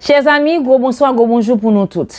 Chez ami, go bonsoy, go bonjou pou nou tout.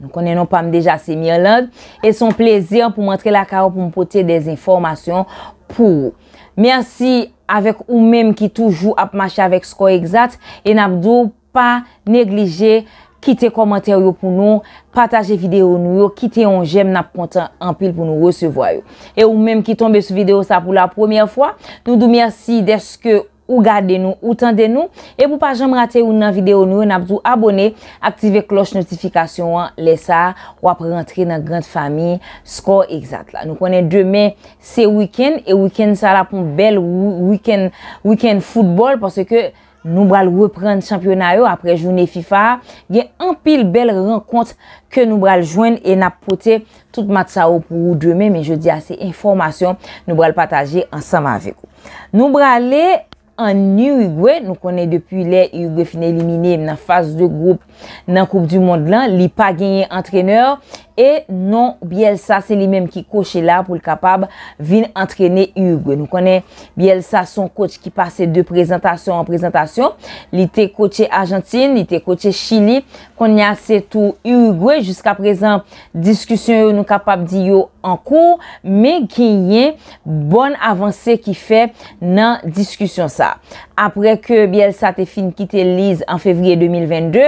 Nou konen nou pam deja semi an land e son plezyon pou mwen tre la karo pou mwen pote des informasyon pou ou. Mersi avèk ou mèm ki toujou ap mache avèk sko egzat e nap dou pa neglije kite komentaryou pou nou, pataje videyo nou yo, kite yon jem nap kontan an pil pou nou resevoyou. E ou mèm ki tombe sou videyo sa pou la premiè fwa, nou dou mersi deske oum. Ou gade den nou, ou tande den nou. E pou pa jom rate ou nan video nou, napdou abone, aktive kloche notifikasyon an, lesa, ou apre rentre nan grand fami, skor egzat la. Nou konen demen se wikend, e wikend sa la pou bel wikend, wikend futbol, pase ke nou bral repren championaryo apre jouni FIFA. Gen anpil bel renkont ke nou bral jwen e nap pote tout mat sa ou pou demen, men je di ase informasyon, nou bral pataje ansam avek ou. Nou bral le... an yu yu gwe, nou konen depu le yu gwe fina elimine nan fase de group nan koup du mond lan li pa genye antreneur e non Bielsa se li menm ki koche la pou l kapab vin antrene Uruguay. Nou konen Bielsa son koch ki pase de prezentasyon an prezentasyon. Li te koche Argentine, li te koche Chili konen ase tou Uruguay jiska prezant diskusyon nou kapab di yo an kou me ki yon bon avanse ki fe nan diskusyon sa apre ke Bielsa te fin ki te lize an fevriye 2022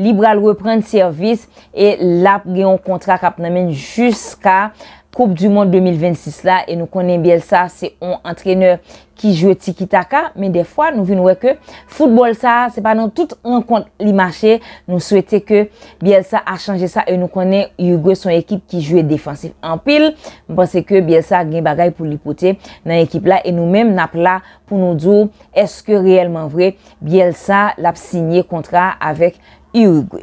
li bral reprenn servis e lap geyon kontra kap namen jiska Koupe du Monde 2026 la e nou konen Bielsa se on antreneur ki jwe Tikitaka men defwa nou vinwe ke football sa se panon tout an kont li mache nou souwete ke Bielsa a chanje sa e nou konen Yurgo son ekip ki jwe defansif an pil mpase ke Bielsa gen bagay pou li pote nan ekip la e nou menm nap la pou nou djou eske reyelman vwe Bielsa lap sinye kontra avek Yurgo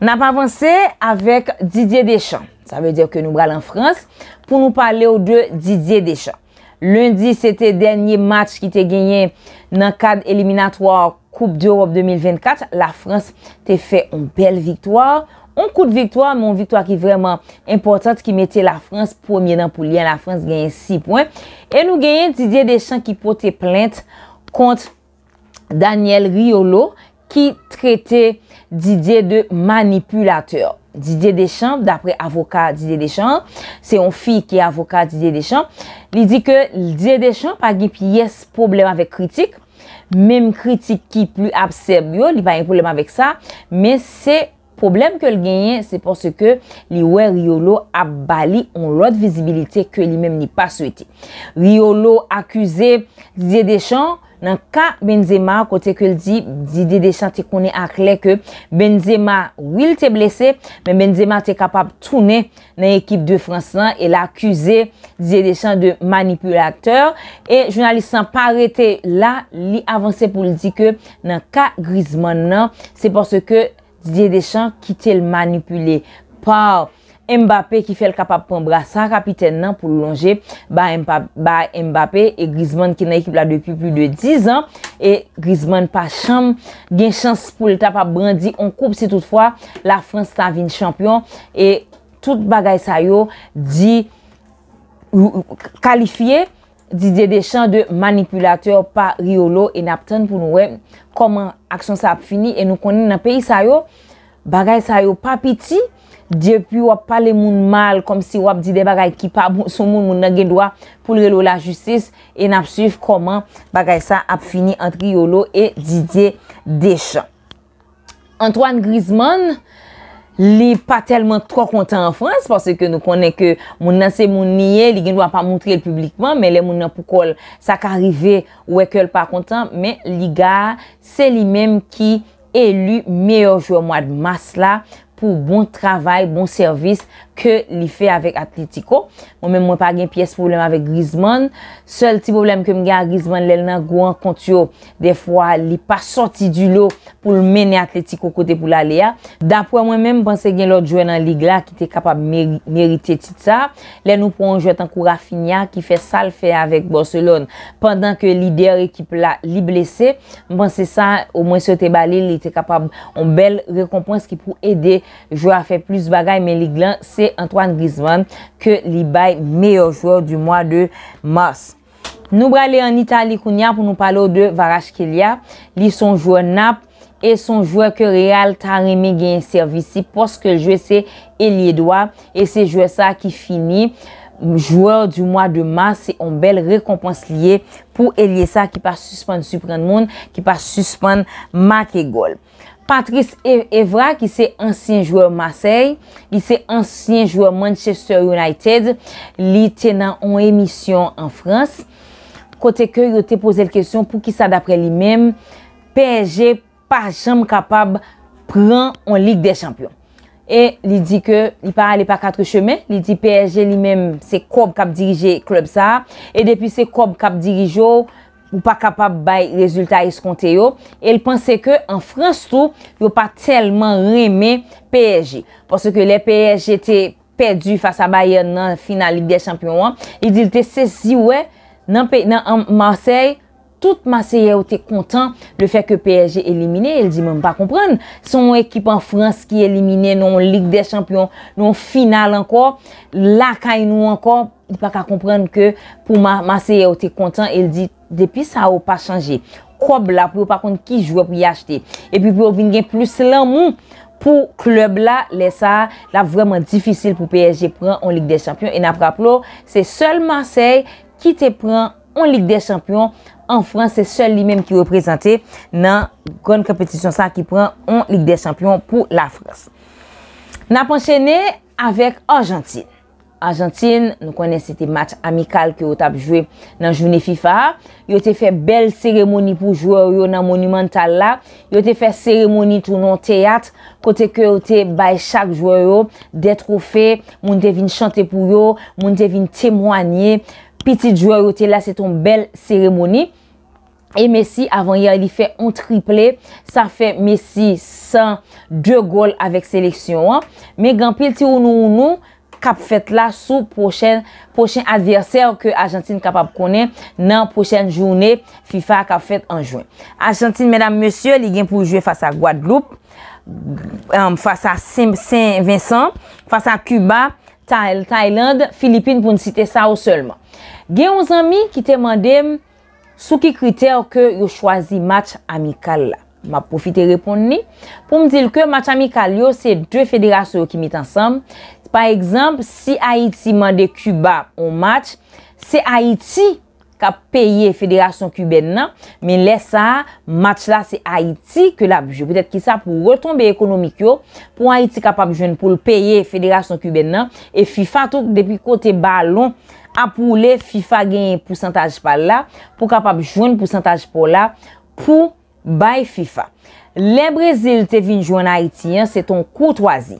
N ap avanse avèk Didier Deschamps. Sa vè dire ke nou bral an Frans pou nou pale ou de Didier Deschamps. Lundi, sete denye match ki te genyen nan kad eliminatoire Koupe d'Europe 2024. La Frans te fè un bel viktoar. Un kou de viktoar, moun viktoar ki vreman importante ki mette la Frans pwemye nan pou liyan. La Frans genyen 6 pwen. E nou genyen Didier Deschamps ki pou te plente kont Daniel Riolo ki trete Didier de Manipulateur Didier Deschamps, d'apre avokat Didier Deschamps Se yon fi ki avokat Didier Deschamps Li di ke Didier Deschamps a gip yes problem avek kritik Mem kritik ki plu apseb yo Li pa yon problem avek sa Me se problem ke l genyen Se pon se ke li we Riolo ap bali On lot de vizibilite ke li mem ni pa souete Riolo akuse Didier Deschamps Nan ka Benzema, kote ke li di, Didier Deschamps te konen akle ke Benzema wil te blese, men Benzema te kapap toune nan ekip de François et l'akuse Didier Deschamps de manipulateur. Et journaliste s'en paréte la, li avance pou li di ke nan ka Griezmann nan, se porske Didier Deschamps ki te manipule par François. Mbappé ki fèl kapap pombra sa kapiten nan pou lonje. Ba Mbappé e Griezmann ki nan ekip la depi plu de 10 an. E Griezmann pa chanm gen chans pou lta pa brandi. On koup se toutfwa la France 120 champion. E tout bagay sa yo di kalifiye. Di dede chanm de manipulator pa Riolo enapten pou nou we. Koman aksyon sa ap fini e nou konen nan peyi sa yo. Bagay sa yo pa piti, diye pi wap pale moun mal, kom si wap dide bagay ki pa bon, sou moun moun nan gen dwa pou l relo la justis, en ap suif koman bagay sa ap fini antri yolo e didye desha. Antoine Griezmann, li pa telman tro kontan an frans, pase ke nou konen ke moun nan se moun nye, li gen dwa pa moun tri el publikman, men le moun nan pou kol sa ka rive ou ekel pa kontan, men li ga se li menm ki elu meyojou mwad mas la pou bon travay, bon servis, ke li fe avèk atletiko. Mwen mwen pa gen piyes poublem avèk Griezmann. Sòl ti poublem ke m gen Griezmann lèl nan Gouan Kontiou. De fwa li pa sorti du lò pou mène atletiko kote pou l'Alea. Dapwa mwen mèm, mwen se gen lòt jwè nan lig la ki te kapab merite tit sa. Lèl nou pou mwen jwè tan kou Rafinha ki fe sal fe avèk Barcelon pandan ke lider ekip la li blese. Mwen se sa ou mwen se te bale, li te kapab mwen bel rekompons ki pou edè jwè a fe plus bagay men lig lan se Antoine Griezmann ke li baye meyo joueur du mwa de mars Nou brale anita li kounia pou nou palo de Varash Kelia Li son joueur nap e son joueur ke real ta reme genye servisi Poske ljouer se Elie Dwa E se joueur sa ki fini Joueur du mwa de mars se on bel rekompans liye Pou Elie sa ki pa suspande Supremd Moun Ki pa suspande Makegol Patrice e- Evra, ki se ansyen joueur Marseille, li se ansyen joueur Manchester United, li tenan an emisyon an Frans. Kote ke yo te pose l kestyon pou ki sa dapre li men, PSG pa chanm kapab pran an Ligue des Champions. E li di ke, li pa ale pa katre chemen, li di PSG li men se korb kap dirije klub sa, e depi se korb kap dirijo, Ou pa kapab bay rezultat iskonte yo. El pense ke an Frans tou yo pa telman reme PSG. Pase ke le PSG te pedu fasa bayen nan final Ligue des Champions. El di te sezi we nan Marseille. Tout Marseille yo te kontan le fek que PSG elimine. El di mwen pa kompren. Son ekip an Frans ki elimine nan Ligue des Champions. Nan final ankor. La kay nou ankor. I pa ka komprenn ke pou Maseye ou te kontan, el di, depi sa ou pa chanje. Kob la pou, pa konn, ki jou ap yi achete. E pi pou obin gen plus lan moun, pou klub la, lesa, la vreman difisil pou PSG pran on Ligue des Champions. E na praplo, se sol Maseye ki te pran on Ligue des Champions, an Frans se sol li men ki represente nan konn kompetisyon sa ki pran on Ligue des Champions pou la Frans. Na panchenne, avèk Argentine. Argentine, nou konen se te match amikal Ke yo tap jwe nan jwene FIFA Yo te fe bel seremoni pou jwe yo yo nan monumental la Yo te fe seremoni tou nou teyat Kote ke yo te bay chak jwe yo De trofe, moun te vin chante pou yo Moun te vin temwanye Pitit jwe yo te la, se ton bel seremoni E Messi avan ya li fe ontriple Sa fe Messi san 2 gol avek seleksyon Me gampil ti ou nou ou nou Kap fèt la sou pochen adversèr ke Argentine kap ap konen nan pochen jounè FIFA kap fèt anjwen. Argentine, mèdame, mèsyè, ligèm pou jwè fasa Guadeloupe, euh, fasa Saint-Vincent, fasa Cuba, Thailand, Filipine pou nsite sa ou sèlman. Gen ou zami ki teman dem sou ki kriter ke yo chwazi match amikal la. M'ap profite repon ni. Pou m'dil ke, match a mi kal yo, se dwe federasyon ki mit ansam. Par ekzamp, si Haiti mande Cuba, on match, se Haiti, ka peye federasyon kuben nan, men lè sa, match la se Haiti, ke la bjou. Petè ki sa, pou retombe ekonomik yo, pou Haiti ka pa bjoun, pou l'peye federasyon kuben nan, e FIFA touk, depi kote balon, apou lè, FIFA genye pousantaj pa la, pou ka pa bjoun, pousantaj pa la, pou fok, Bay FIFA, len Brezil te vinjou an Aiti, se ton kout wazi.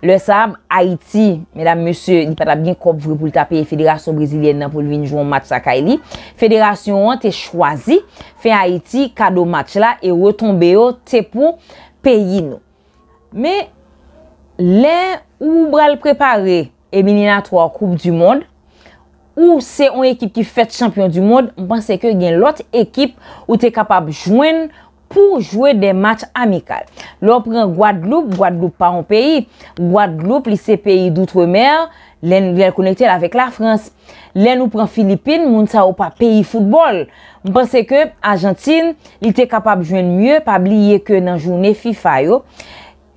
Le sab, Aiti, medan monsye, ni pata bin kop vre pou lita peye federasyon Brezilian nan pou vinjou an mat sa kaili, federasyon an te chwazi, fe Aiti kado mat la e wotonbe yo te pou peyi nou. Me, len ou bral prepare, e mini nan 3 koup du moun, ou se yon ekip ki fèt champion du moun, mpense ke gen lot ekip ou te kapab jwen pou jwè de match amikal. Lò pren Guadeloupe, Guadeloupe pa an peyi, Guadeloupe li se peyi doutre mer, lè nou yel konekter avèk la Frans, lè nou pren Filipine, moun sa ou pa peyi foutbol. Mpense ke, Argentine, li te kapab jwen myè, pa bliye ke nan jounè FIFA yo.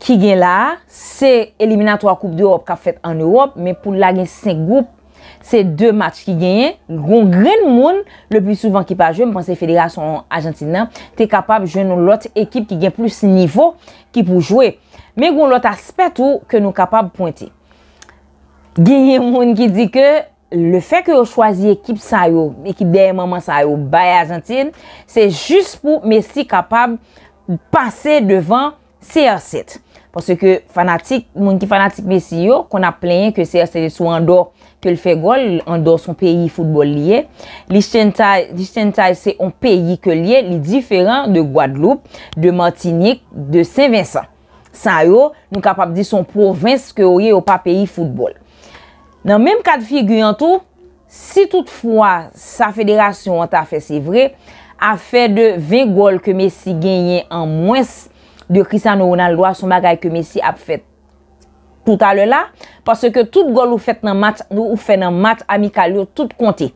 Ki gen la, se eliminato a koup d'Europe ka fèt an Europe, men pou la gen 5 goup, Se de match ki genye, gon gren moun le pi souvan ki pa jwe, mwen se federa son Argentine nan, te kapab jwen nou lot ekip ki gen plus nivou ki pou jwe. Men gon lot aspet ou ke nou kapab pwente. Genye moun ki di ke le fe ke yo chwazi ekip sa yo, ekip dey maman sa yo baye Argentine, se jist pou mesi kapab pase devan CR7. Pwese ke fanatik, moun ki fanatik Messi yo, kon ap plenye ke CSL sou an do ke l fè gol, an do son peyi foutbol liye. Li Stentay, li Stentay se an peyi ke liye, li diferan de Guadeloupe, de Martinique, de Saint-Vincent. San yo, nou kapap di son provinske yo, yo pa peyi foutbol. Nan menm kat figu yon tou, si toutfwa sa federasyon an ta fè, se vre, a fè de 20 gol ke Messi genye an mwens, de krisa nou ou nan lwa sou magay ke Messi ap fèt tout alè la, pasè ke tout gol ou fèt nan mat, ou fèt nan mat amikal yo tout kontè.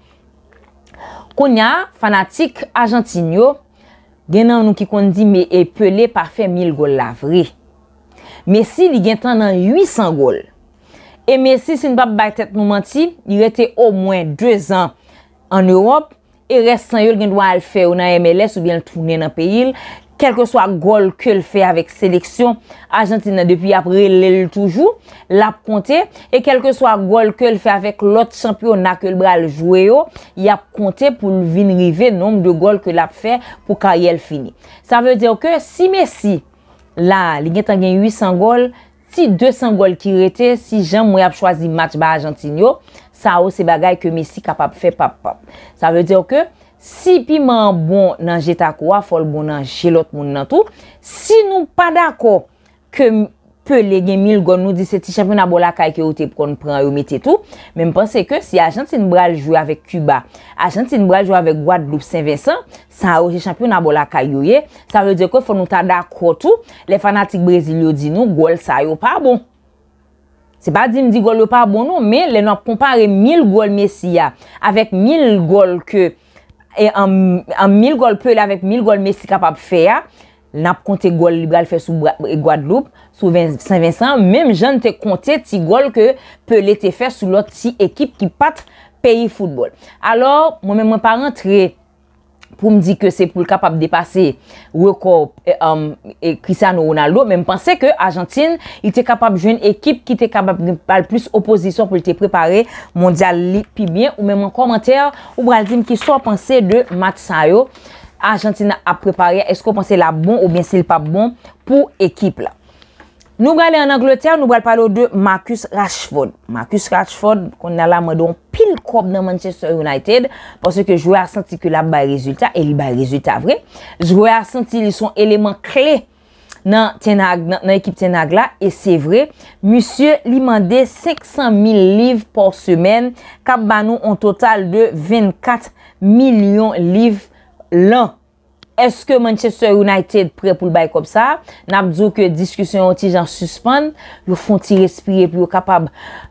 Konya, fanatik, agentin yo, gen nan nou ki kondi me e pelè pa fè mil gol la vre. Messi li gen tan nan 800 gol. E Messi sin bab baytèt nou manti, y rete ou mwen 2 an an Europe, e res san yo l gen dwa al fè ou nan MLS ou bien l tounen an peyil, kelke swa gol ke l fè avèk seleksyon, Ajantina depi ap relèl toujou, l ap kontè, e kelke swa gol ke l fè avèk l ot champion na ke l bral jouè yo, y ap kontè pou vinrive nom de gol ke l ap fè pou ka y el fini. Sa vè diyo ke si Messi, la li gen tangyen 800 gol, ti 200 gol ki rete, si jan mwen ap chwazi match ba Ajantino, sa ou se bagay ke Messi kap ap fè pap pap. Sa vè diyo ke, si pi man bon nan jetakou, wafol bon nan jelot moun nan tou, si nou pa dako, ke pe le gen 1000 gol nou, di se ti champion na bolakay, ki yo te pron pran yo meti tou, me mpense ke, si Argentine Braille jou avèk Cuba, Argentine Braille jou avèk Guadeloupe Saint-Vincent, sa yo ti champion na bolakay yo ye, sa yo deko, fon nou ta dako tou, le fanatik Brezilyo di nou, gol sa yo pa bon. Se pa di mdi gol yo pa bon nou, me le nou kompare 1000 gol me si ya, avèk 1000 gol ke, e an mil gol, pel avèk mil gol, mè si kapab fè ya, nap kontè gol, gol fè sou Guadeloupe, sou Saint-Vincent, mèm jan te kontè ti gol, ke pel ete fè sou lot ti ekip, ki patre peyi foutbol. Alors, mèm mèm parantre, pou m di ke se pou l kapap depase record Kristiano eh, um, eh, Ronaldo, men m pense ke Argentine, il te kapap joun ekip ki te kapap pal plus oposisyon pou l te prepare mondial li, pi bien ou men m kommenter, ou bral dim ki sou a pense de Mat Sanyo Argentine a prepare, esko pense la bon ou bien se l pa bon pou ekip la Nou brale an Anglotea, nou brale palo de Marcus Rashford. Marcus Rashford kon nala mwadon pil kop nan Manchester United. Pon se ke jwè a senti ki la bay rezultat, e li bay rezultat vre. Jwè a senti li son eleman kle nan ekip tenag la, e se vre. Monsie li mande 500.000 liv por semen, kap banou an total de 24.000.000 liv lan. Est-ce que Manchester United prè pou l'bay kòp sa? N'abdou ke diskusyon an ti jan suspande, l'on fon ti respire, pou l'on kapab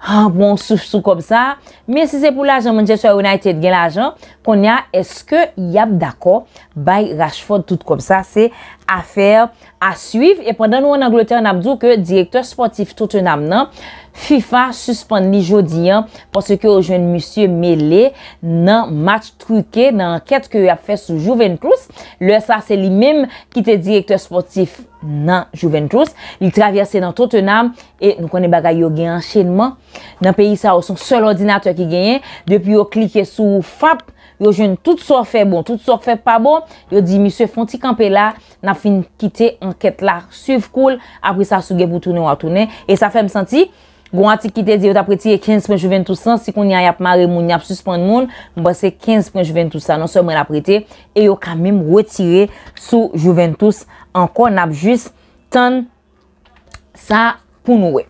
an bon souf sou kòp sa. Men si se pou l'ajan Manchester United gen l'ajan, kon ya est-ce que y ap d'akò bay Rashford tout kòp sa? Se afer, a suiv. E pandan nou an Angleterre n'abdou ke direktor sportif tout y nanm nanm, FIFA suspande li jodi an porsè ke yo jwen monsie Mélé nan match truke nan anket ke yo ap fè sou Juventus lè sa se li mèm ki te direktor sportif nan Juventus li travèse nan Tottenham e nou konè bagay yo gen anchenman nan peyi sa ou son sol ordinateur ki genyen depi yo klike sou FAP yo jwen tout so fè bon tout so fè pa bon yo di monsie Fonti Campella nan fin kite anket la suv koul apri sa sou gen boutounen ou atounen e sa fè m senti Gon a ti kite di yo d'apreti e 15 pwen Juventus san. Si kon ni a yap mare, moun yap suspende moun. Mwen basse 15 pwen Juventus san. Non se mwen apreti. E yo kamim retire sou Juventus. Anko nap jist tan sa pou nou we.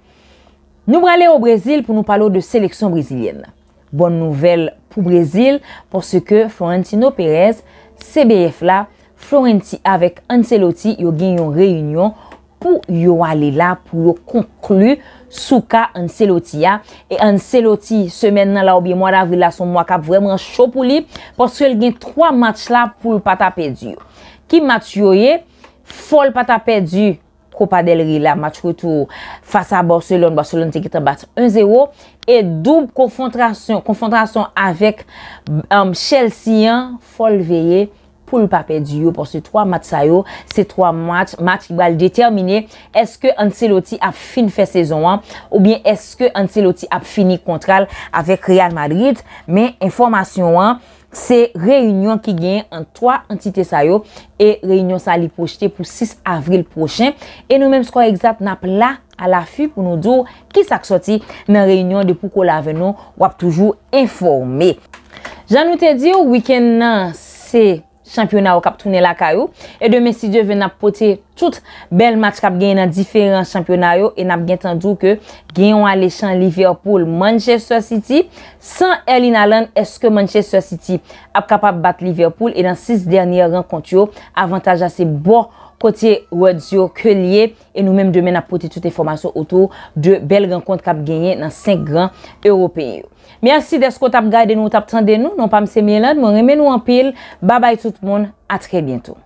Nou brale ou Brazil pou nou palo de seleksyon Braziliane. Bon nouvel pou Brazil. Porsi ke Florentino Perez, CBF la, Florenti avek Ancelotti yo gen yon reyunyon. Pou yo ale la pou yo konklu yo. Souka an seloti ya. E an seloti semen nan la oubi mwadavri la son mwakap vwèm an chopou li. Poske el gen 3 match la pou pata pedi yo. Ki match yo ye, fol pata pedi. Tro padel ri la match koutou fasa Borselon. Borselon te gitabat 1-0. E dub konfantrasyon konfantrasyon avèk um, Chelsea yon fol veye. pou l pape diyo, pou se 3 mat sa yo, se 3 mat, mat ki bal determine, eske anse loti ap fin fe sezon an, ou bien eske anse loti ap fini kontral, avek Real Madrid, men informasyon an, se reyunyon ki gen an 3 entite sa yo, e reyunyon sa li pochete pou 6 avril prochen, e nou menm skwa egzap nap la, ala fi pou nou do, ki sak soti, men reyunyon depou ko la venon, wap toujou informe. Jan nou te di ou wiken nan, se... Champyonaryo kap toune lakay yo E demen si diyo ven ap pote tout bel match kap genye nan diferent champyonaryo E nap gen tendu ke genyon ale chan Liverpool-Manchester City San Erlin Allen eske Manchester City ap kapap bat Liverpool E nan 6 derniy renkont yo avantaj ase bo kote wad yo ke liye E nou menm demen ap pote tout informasyon otou de bel renkont kap genye nan 5 gran Europen yo Mwen reme nou an pil. Babay tout moun. A tre bientou.